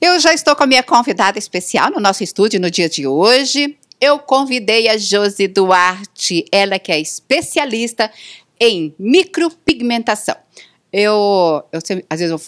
Eu já estou com a minha convidada especial no nosso estúdio no dia de hoje. Eu convidei a Josi Duarte, ela que é especialista em micropigmentação. Eu, eu às vezes eu,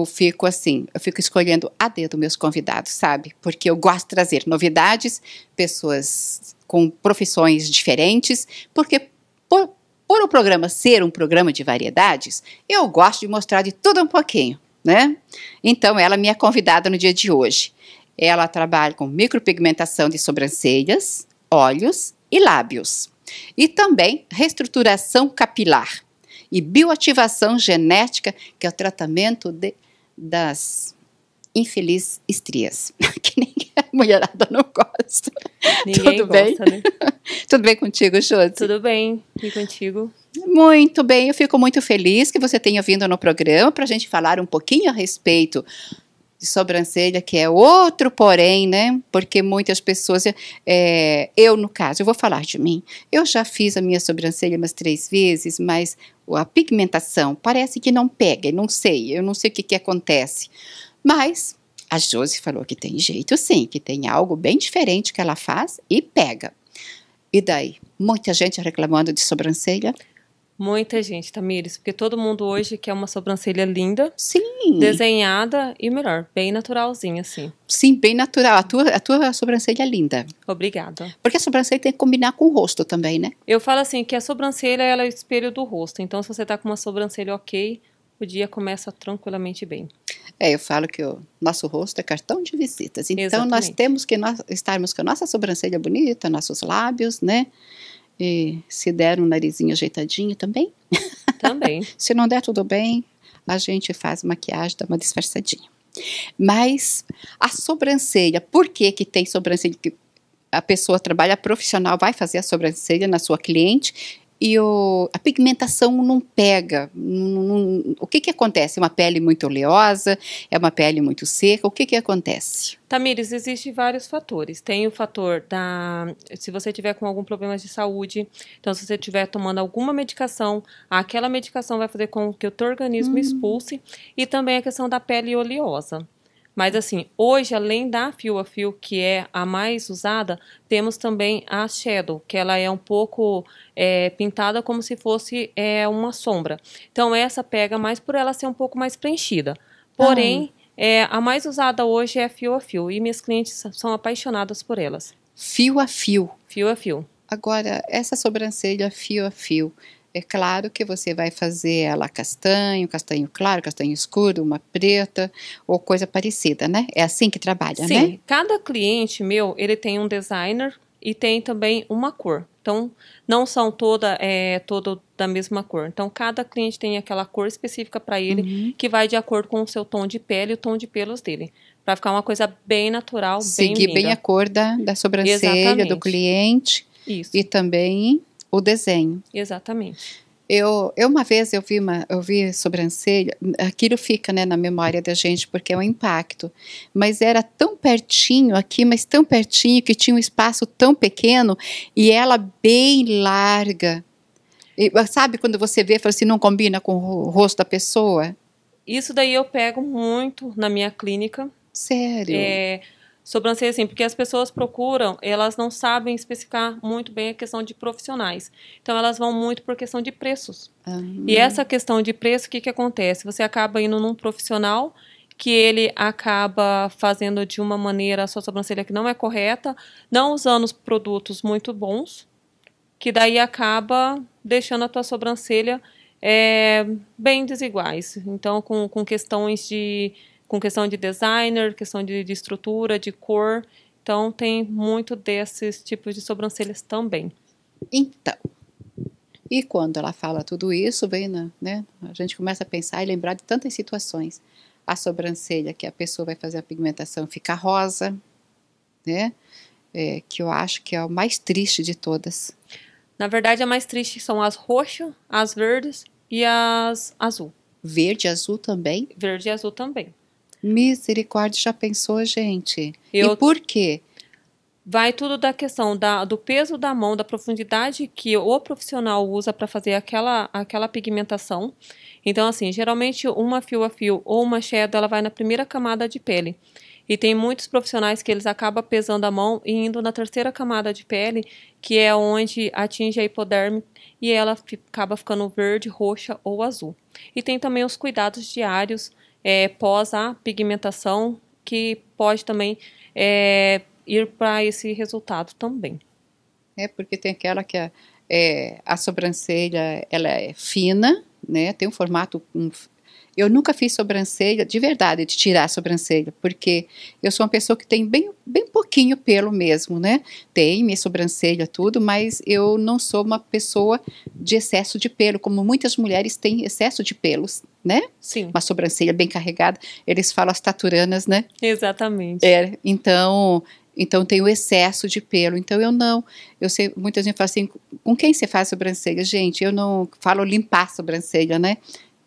eu fico assim, eu fico escolhendo a dedo meus convidados, sabe? Porque eu gosto de trazer novidades, pessoas com profissões diferentes, porque por, por o programa ser um programa de variedades, eu gosto de mostrar de tudo um pouquinho né? Então, ela é minha convidada no dia de hoje. Ela trabalha com micropigmentação de sobrancelhas, olhos e lábios. E também reestruturação capilar e bioativação genética, que é o tratamento de, das infeliz estrias, que ninguém a mulherada não gosta. Ninguém Tudo gosta, bem? né? Tudo bem contigo, Josi? Tudo bem, e contigo? Muito bem, eu fico muito feliz que você tenha vindo no programa para a gente falar um pouquinho a respeito de sobrancelha, que é outro porém, né? Porque muitas pessoas, é, eu no caso, eu vou falar de mim, eu já fiz a minha sobrancelha umas três vezes, mas a pigmentação parece que não pega, não sei, eu não sei o que, que acontece. Mas a Josi falou que tem jeito sim, que tem algo bem diferente que ela faz e pega. E daí? Muita gente reclamando de sobrancelha? Muita gente, Tamires, porque todo mundo hoje quer uma sobrancelha linda. Sim. Desenhada e melhor, bem naturalzinha, assim. Sim, bem natural. A tua, a tua sobrancelha é linda. Obrigada. Porque a sobrancelha tem que combinar com o rosto também, né? Eu falo assim, que a sobrancelha ela é o espelho do rosto. Então, se você tá com uma sobrancelha ok, o dia começa tranquilamente bem. É, eu falo que o nosso rosto é cartão de visitas. Então, Exatamente. nós temos que nós estarmos com a nossa sobrancelha bonita, nossos lábios, né? E se der um narizinho ajeitadinho também. Também. se não der tudo bem, a gente faz maquiagem, dá uma disfarçadinha. Mas a sobrancelha, por que que tem sobrancelha a pessoa trabalha profissional, vai fazer a sobrancelha na sua cliente e o, a pigmentação não pega. Não, não, o que, que acontece? É uma pele muito oleosa? É uma pele muito seca? O que, que acontece? Tamires, existem vários fatores. Tem o fator da. Se você tiver com algum problema de saúde, então se você estiver tomando alguma medicação, aquela medicação vai fazer com que o teu organismo hum. expulse. E também a questão da pele oleosa. Mas assim, hoje, além da Fio a Fio, que é a mais usada, temos também a Shadow, que ela é um pouco é, pintada como se fosse é, uma sombra. Então, essa pega mais por ela ser um pouco mais preenchida. Porém, ah. é, a mais usada hoje é a Fio a Fio, e minhas clientes são apaixonadas por elas. Fio a fio. Fio a fio. Agora, essa sobrancelha fio a fio, é claro que você vai fazer ela castanho, castanho claro, castanho escuro, uma preta ou coisa parecida, né? É assim que trabalha, Sim, né? Sim, cada cliente meu, ele tem um designer e tem também uma cor. Então, não são toda, é, todo da mesma cor. Então, cada cliente tem aquela cor específica para ele, uhum. que vai de acordo com o seu tom de pele e o tom de pelos dele para ficar uma coisa bem natural, Seguir bem Seguir bem a cor da, da sobrancelha Exatamente. do cliente. Isso. E também o desenho. Exatamente. Eu, eu uma vez eu vi uma, eu vi sobrancelha, aquilo fica né, na memória da gente porque é um impacto, mas era tão pertinho aqui, mas tão pertinho que tinha um espaço tão pequeno e ela bem larga. E, sabe quando você vê, fala assim, não combina com o rosto da pessoa? Isso daí eu pego muito na minha clínica. Sério? É, sobrancelha assim, porque as pessoas procuram, elas não sabem especificar muito bem a questão de profissionais. Então elas vão muito por questão de preços. Uhum. E essa questão de preço, o que, que acontece? Você acaba indo num profissional que ele acaba fazendo de uma maneira a sua sobrancelha que não é correta, não usando os produtos muito bons, que daí acaba deixando a tua sobrancelha é, bem desiguais. Então, com, com questões de com questão de designer, questão de, de estrutura, de cor. Então, tem muito desses tipos de sobrancelhas também. Então, e quando ela fala tudo isso, vem, né? A gente começa a pensar e lembrar de tantas situações. A sobrancelha que a pessoa vai fazer a pigmentação fica rosa, né? É, que eu acho que é o mais triste de todas. Na verdade, a mais triste são as roxo, as verdes e as azul. Verde e azul também? Verde e azul também. Misericórdia, já pensou, gente? Eu... E por quê? Vai tudo da questão da, do peso da mão, da profundidade que o profissional usa para fazer aquela, aquela pigmentação. Então, assim, geralmente uma fio a fio ou uma shadow, ela vai na primeira camada de pele. E tem muitos profissionais que eles acabam pesando a mão e indo na terceira camada de pele, que é onde atinge a hipoderme e ela acaba ficando verde, roxa ou azul. E tem também os cuidados diários é, pós a pigmentação, que pode também é, ir para esse resultado também. É, porque tem aquela que a, é, a sobrancelha ela é fina, né, tem um formato um, eu nunca fiz sobrancelha, de verdade, de tirar a sobrancelha, porque eu sou uma pessoa que tem bem, bem pouquinho pelo mesmo, né? Tem minha sobrancelha, tudo, mas eu não sou uma pessoa de excesso de pelo, como muitas mulheres têm excesso de pelos, né? Sim. Uma sobrancelha bem carregada, eles falam as taturanas, né? Exatamente. É, então, então tem o excesso de pelo. Então eu não, eu sei, muita gente fala assim, com quem você faz sobrancelha? Gente, eu não falo limpar sobrancelha, né?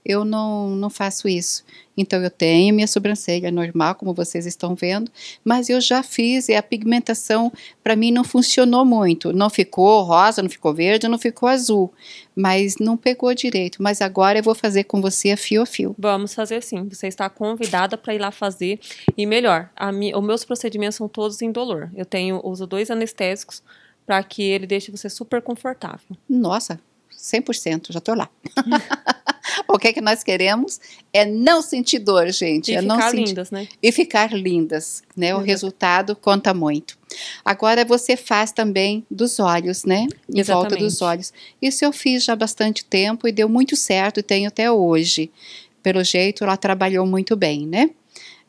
eu não, não faço isso. Então eu tenho minha sobrancelha normal, como vocês estão vendo, mas eu já fiz e a pigmentação para mim não funcionou muito. Não ficou rosa, não ficou verde, não ficou azul, mas não pegou direito. Mas agora eu vou fazer com você a fio a fio. Vamos fazer sim. Você está convidada para ir lá fazer e melhor. Mi, os meus procedimentos são todos em dolor. Eu tenho uso dois anestésicos para que ele deixe você super confortável. Nossa, 100%, já estou lá. o que é que nós queremos é não sentir dor, gente. E é ficar sentir... lindas, né? E ficar lindas, né? O resultado conta muito. Agora você faz também dos olhos, né? Em volta dos olhos. Isso eu fiz já há bastante tempo e deu muito certo e tenho até hoje. Pelo jeito, ela trabalhou muito bem, né?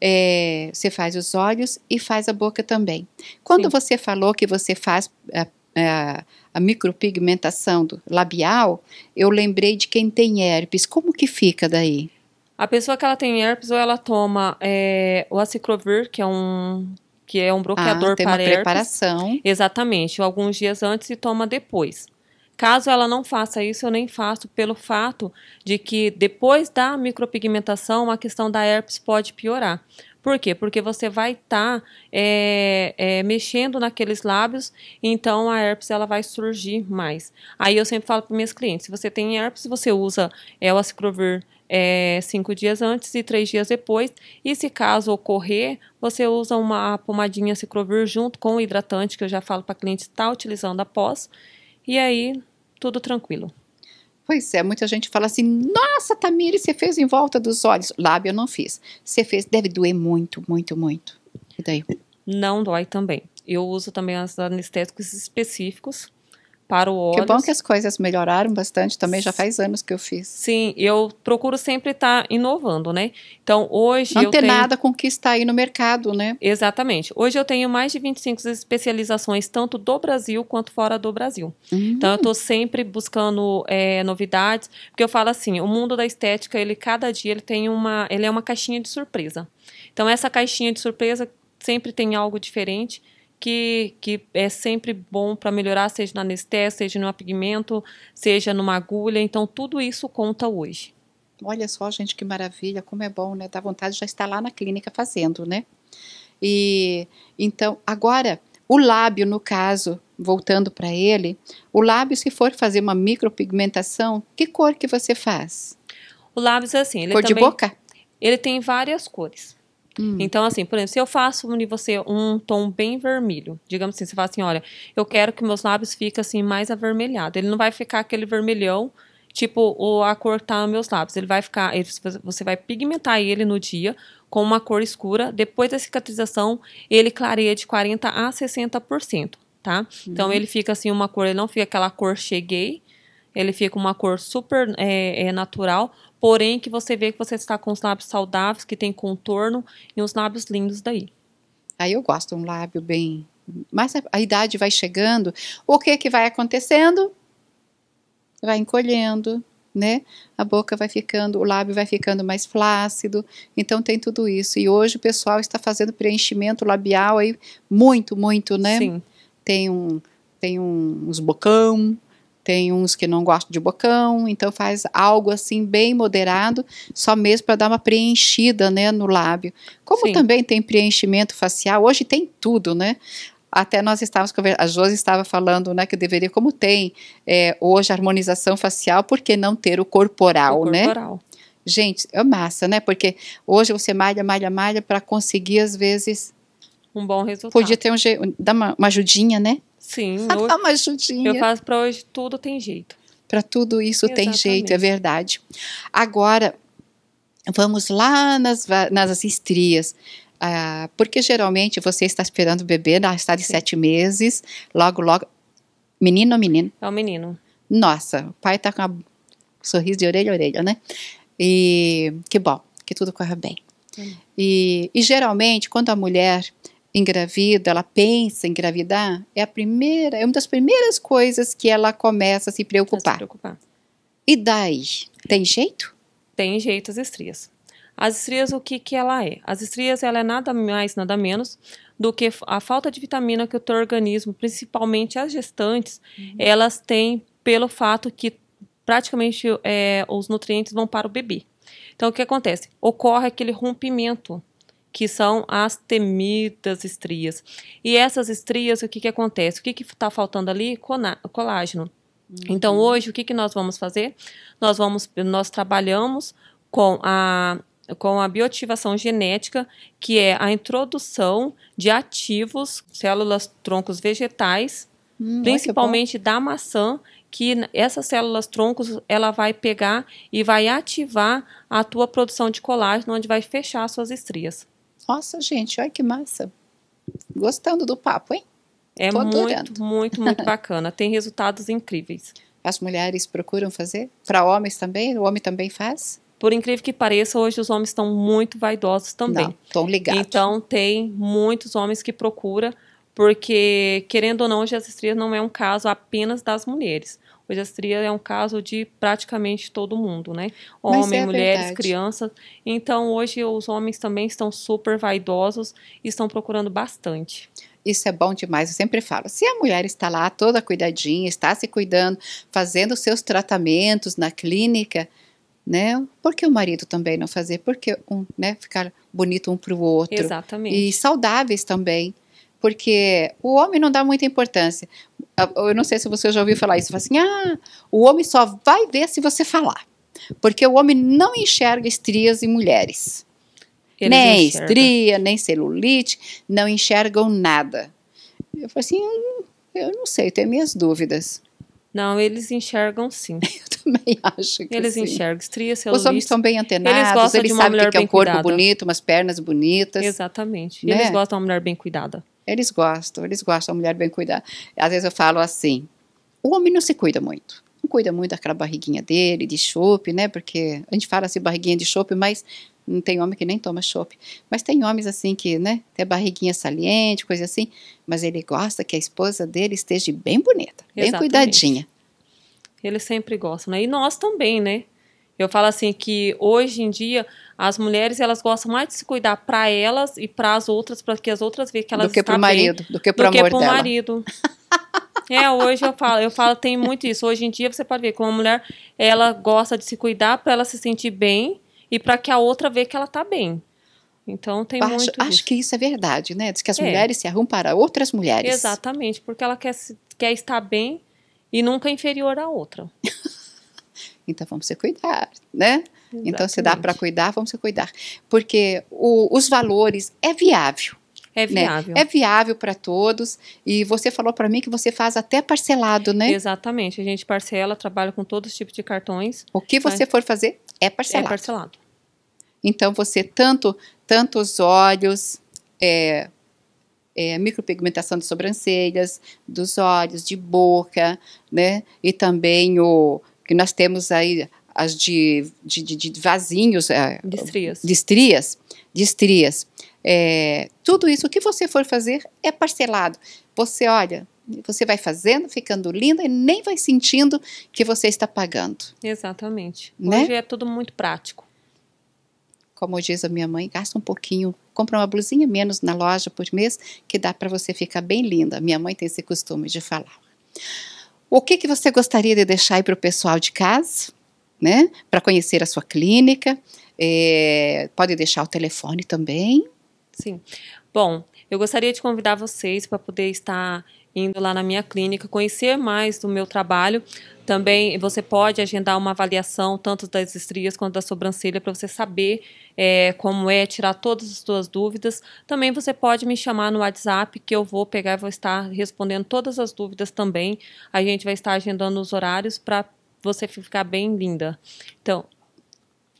É, você faz os olhos e faz a boca também. Quando Sim. você falou que você faz é, a, é, a micropigmentação do labial, eu lembrei de quem tem herpes. Como que fica daí? A pessoa que ela tem herpes ou ela toma é, o aciclovir, que é um que é um bloqueador ah, tem para uma herpes. preparação. Exatamente, alguns dias antes e toma depois. Caso ela não faça isso, eu nem faço pelo fato de que depois da micropigmentação, a questão da herpes pode piorar. Por quê? Porque você vai estar tá, é, é, mexendo naqueles lábios, então a herpes ela vai surgir mais. Aí eu sempre falo para minhas clientes, se você tem herpes, você usa é, o aciclovir é, cinco dias antes e três dias depois. E se caso ocorrer, você usa uma pomadinha ciclovir junto com o hidratante, que eu já falo para cliente estar tá utilizando após. E aí, tudo tranquilo. Pois é, muita gente fala assim: nossa, Tamiri, você fez em volta dos olhos. Lábio eu não fiz. Você fez, deve doer muito, muito, muito. E daí? Não dói também. Eu uso também os anestéticos específicos para o óleo. Que bom que as coisas melhoraram bastante também, já faz anos que eu fiz. Sim, eu procuro sempre estar tá inovando, né? Então, hoje Não eu tem tenho... nada com o que está aí no mercado, né? Exatamente. Hoje eu tenho mais de 25 especializações, tanto do Brasil quanto fora do Brasil. Uhum. Então, eu estou hum. sempre buscando é, novidades, porque eu falo assim, o mundo da estética, ele cada dia ele tem uma... ele é uma caixinha de surpresa. Então, essa caixinha de surpresa sempre tem algo diferente que, que é sempre bom para melhorar, seja na anestésia, seja no apigmento seja numa agulha. Então, tudo isso conta hoje. Olha só, gente, que maravilha, como é bom, né? Dá vontade de já estar lá na clínica fazendo, né? E então, agora, o lábio, no caso, voltando para ele, o lábio, se for fazer uma micropigmentação, que cor que você faz? O lábio é assim, ele cor também, de boca? Ele tem várias cores. Hum. Então, assim, por exemplo, se eu faço de você um tom bem vermelho, digamos assim, você fala assim, olha, eu quero que meus lábios fiquem assim mais avermelhado. Ele não vai ficar aquele vermelhão, tipo, o a cor tá nos meus lábios. Ele vai ficar, ele, você vai pigmentar ele no dia com uma cor escura. Depois da cicatrização, ele clareia de 40 a 60%, tá? Então, uhum. Então ele fica assim uma cor, ele não fica aquela cor cheguei, ele fica uma cor super é, é, natural, porém que você vê que você está com os lábios saudáveis, que tem contorno e uns lábios lindos daí. Aí eu gosto um lábio bem, mas a, a idade vai chegando, o que que vai acontecendo? Vai encolhendo, né? A boca vai ficando, o lábio vai ficando mais flácido. Então tem tudo isso. E hoje o pessoal está fazendo preenchimento labial aí muito, muito, né? Sim. Tem um tem um, uns bocão, tem uns que não gostam de bocão, então faz algo assim bem moderado, só mesmo para dar uma preenchida, né, no lábio. Como Sim. também tem preenchimento facial, hoje tem tudo, né? até nós estávamos a Josi estava falando né que deveria como tem é, hoje harmonização facial por que não ter o corporal, o né? corporal. né gente é massa né porque hoje você malha malha malha para conseguir às vezes um bom resultado podia ter um dar uma, uma ajudinha né Sim. Ah, tá mais chutinha. Eu faço para hoje, tudo tem jeito. Para tudo isso Exatamente. tem jeito, é verdade. Agora, vamos lá nas, nas estrias. Ah, porque geralmente você está esperando o bebê, está de Sim. sete meses, logo, logo. Menino ou menino? É o um menino. Nossa, o pai está com um sorriso de orelha a orelha, né? E que bom, que tudo corra bem. E, e geralmente, quando a mulher engravida, ela pensa em engravidar, é a primeira, é uma das primeiras coisas que ela começa a se preocupar. A se preocupar. E daí? Tem jeito? Tem jeito as estrias. As estrias, o que, que ela é? As estrias, ela é nada mais, nada menos do que a falta de vitamina que o teu organismo, principalmente as gestantes, uhum. elas têm pelo fato que praticamente é, os nutrientes vão para o bebê. Então, o que acontece? Ocorre aquele rompimento que são as temidas estrias. E essas estrias, o que, que acontece? O que está faltando ali? Colágeno. Uhum. Então, hoje, o que, que nós vamos fazer? Nós, vamos, nós trabalhamos com a, com a bioativação genética, que é a introdução de ativos, células troncos vegetais, hum, principalmente da maçã, que essas células troncos ela vai pegar e vai ativar a tua produção de colágeno, onde vai fechar suas estrias. Nossa, gente, olha que massa. Gostando do papo, hein? É Tô muito, adorando. muito, muito bacana. Tem resultados incríveis. As mulheres procuram fazer? Para homens também? O homem também faz? Por incrível que pareça, hoje os homens estão muito vaidosos também. Estão ligados. Então, tem muitos homens que procuram, porque, querendo ou não, hoje a estria não é um caso apenas das mulheres estria é um caso de praticamente todo mundo, né? Homens, é mulheres, verdade. crianças. Então, hoje os homens também estão super vaidosos e estão procurando bastante. Isso é bom demais, eu sempre falo. Se a mulher está lá toda cuidadinha, está se cuidando, fazendo seus tratamentos na clínica, né? Por que o marido também não fazer? Porque um, né, ficar bonito um para o outro. Exatamente. E saudáveis também. Porque o homem não dá muita importância. Ah, eu não sei se você já ouviu falar isso, assim, ah, o homem só vai ver se você falar, porque o homem não enxerga estrias em mulheres, nem estria, nem celulite, não enxergam nada. Eu falei assim, eu não sei, tenho minhas dúvidas. Não, eles enxergam sim. eu também acho que Eles sim. enxergam estria, celulite. Os homens são bem antenados, eles, gostam eles de uma sabem mulher que é um corpo cuidada. bonito, umas pernas bonitas. Exatamente, né? eles gostam de uma mulher bem cuidada. Eles gostam, eles gostam, a mulher bem cuidada. Às vezes eu falo assim: o homem não se cuida muito. Não cuida muito daquela barriguinha dele, de chope, né? Porque a gente fala assim, barriguinha de chope, mas não tem homem que nem toma chope. Mas tem homens assim que, né? Tem barriguinha saliente, coisa assim. Mas ele gosta que a esposa dele esteja bem bonita, Exatamente. bem cuidadinha. Ele sempre gosta, né? E nós também, né? Eu falo assim que hoje em dia as mulheres elas gostam mais de se cuidar para elas e para as outras, para que as outras vejam que elas estão bem, do que pro do que pro o marido. É, hoje eu falo, eu falo, tem muito isso. Hoje em dia você pode ver que uma mulher, ela gosta de se cuidar para ela se sentir bem e para que a outra veja que ela tá bem. Então tem acho, muito. Acho que isso é verdade, né? Diz que as é. mulheres se arrumam para outras mulheres. Exatamente, porque ela quer, quer estar bem e nunca inferior à outra. Então vamos se cuidar, né? Exatamente. Então se dá para cuidar, vamos se cuidar. Porque o, os valores é viável. É né? viável. Né? É viável para todos. E você falou para mim que você faz até parcelado, né? Exatamente. A gente parcela, trabalha com todos os tipos de cartões. O que você mas... for fazer é, é parcelado. É parcelado. Então você tanto tantos olhos, é, é, micropigmentação de sobrancelhas, dos olhos, de boca, né? E também o que nós temos aí as de, de, de, de vasinhos, é, distrias, distrias, distrias. É, tudo isso, o que você for fazer é parcelado. Você olha, você vai fazendo, ficando linda e nem vai sentindo que você está pagando. Exatamente. Né? Hoje é tudo muito prático. Como diz a minha mãe, gasta um pouquinho, compra uma blusinha menos na loja por mês, que dá para você ficar bem linda. Minha mãe tem esse costume de falar. O que, que você gostaria de deixar aí para o pessoal de casa, né? Para conhecer a sua clínica. É, pode deixar o telefone também. Sim. Bom, eu gostaria de convidar vocês para poder estar indo lá na minha clínica conhecer mais do meu trabalho. Também você pode agendar uma avaliação tanto das estrias quanto da sobrancelha para você saber é, como é, tirar todas as suas dúvidas. Também você pode me chamar no WhatsApp que eu vou pegar e vou estar respondendo todas as dúvidas também. A gente vai estar agendando os horários para você ficar bem linda. Então,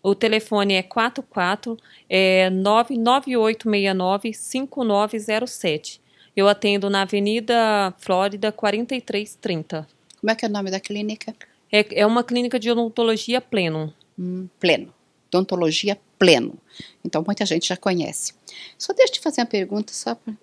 o telefone é 44 é, 99869 5907. Eu atendo na Avenida Flórida 4330. Como é que é o nome da clínica? É, é uma clínica de odontologia pleno. Hum, pleno. Odontologia pleno. Então, muita gente já conhece. Só deixa eu te fazer uma pergunta, só pra...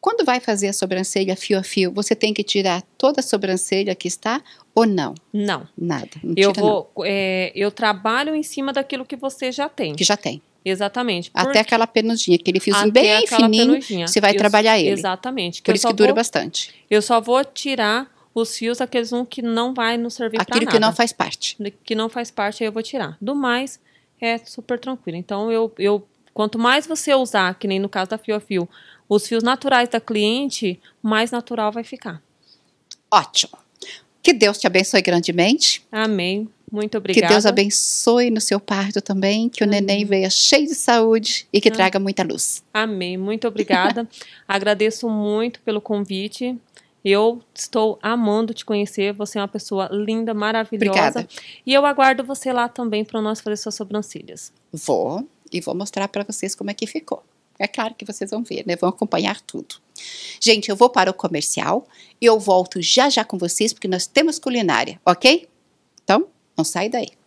Quando vai fazer a sobrancelha fio a fio, você tem que tirar toda a sobrancelha que está ou não? Não. Nada. Não eu vou. É, eu trabalho em cima daquilo que você já tem. Que já tem. Exatamente. Até aquela penudinha, aquele fiozinho Até bem fininho, você vai eu... trabalhar ele. Exatamente. Por isso que dura vou... bastante. Eu só vou tirar os fios, aqueles um que não vai nos servir para nada. Aquilo que não faz parte. Que não faz parte, aí eu vou tirar. Do mais, é super tranquilo. Então, eu, eu quanto mais você usar, que nem no caso da Fio a Fio, os fios naturais da cliente, mais natural vai ficar. Ótimo. Que Deus te abençoe grandemente. Amém. Muito obrigada. Que Deus abençoe no seu parto também, que o neném venha cheio de saúde e que Amém. traga muita luz. Amém. Muito obrigada. Agradeço muito pelo convite. Eu estou amando te conhecer. Você é uma pessoa linda, maravilhosa. Obrigada. E eu aguardo você lá também para nós fazer suas sobrancelhas. Vou e vou mostrar para vocês como é que ficou. É claro que vocês vão ver, né? Vão acompanhar tudo. Gente, eu vou para o comercial e eu volto já já com vocês porque nós temos culinária, ok? Então, não sai daí.